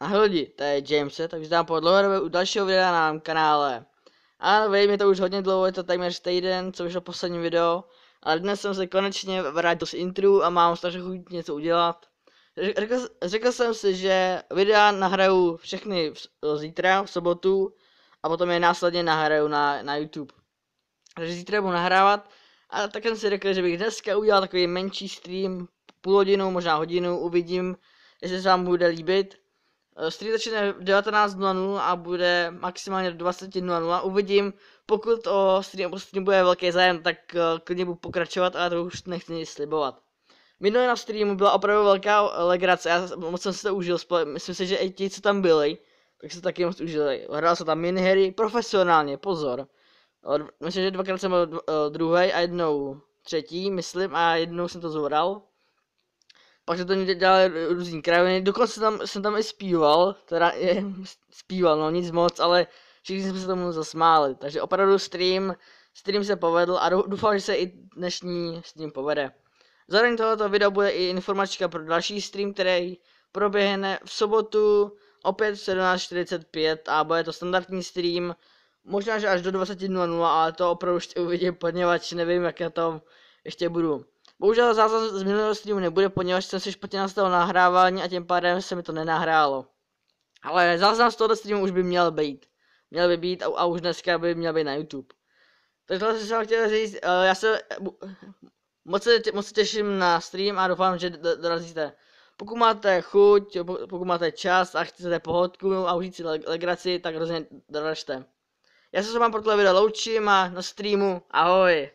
Ahoj lidi, to je James, takže dám po dlouhé době u dalšího videa na mém kanále. Ano, vím, je to už hodně dlouho, je to téměř týden, co vyšlo poslední video. Ale dnes jsem se konečně vrátil z intru a mám strašně chuť něco udělat. Řekl, řekl jsem si, že videa nahraju všechny v, zítra, v sobotu, a potom je následně nahraju na, na YouTube. Takže zítra budu nahrávat. A tak jsem si řekl, že bych dneska udělal takový menší stream, půl hodinu, možná hodinu, uvidím, jestli se vám bude líbit. Eh, stream začne v 19.00 a bude maximálně do 20.00. Uvidím, pokud o stream, o stream bude velký zájem, tak eh, klidně budu pokračovat, ale to už nechci nic slibovat. Minulý na streamu byla opravdu velká legrace, já moc jsem si to užil, myslím si, že i ti, co tam byli, tak se taky moc užili. Hrál se tam minihery profesionálně, pozor. Myslím, že dvakrát jsem byl eh, druhý a jednou třetí, myslím, a jednou jsem to zohral pak se to dělali různý krajiny, dokonce tam, jsem tam i zpíval, teda je, zpíval, no nic moc, ale všichni jsme se tomu zasmáli, takže opravdu stream, stream se povedl a doufám, že se i dnešní stream povede. Zároveň tohoto video bude i informačka pro další stream, který proběhne v sobotu opět v 17.45 a bude to standardní stream, možná, že až do 20.00, ale to opravdu ještě uvidím, poněvadž nevím, jak na tom ještě budu. Bohužel záznam z minulého streamu nebude, poněvadž jsem si špatně nastavil nahrávání a tím pádem se mi to nenahrálo. Ale záznam z tohoto streamu už by měl být. Měl by být a, a už dneska by měl být na YouTube. Takže tohle jsem chtěl říct, eh, já se moc se, tě, moc se těším na stream a doufám, že dorazíte. Pokud máte chuť, pokud máte čas a chcete pohodku a užít si legraci, tak rozhodně doražte. Já se s vám pro tohle video loučím a na streamu ahoj.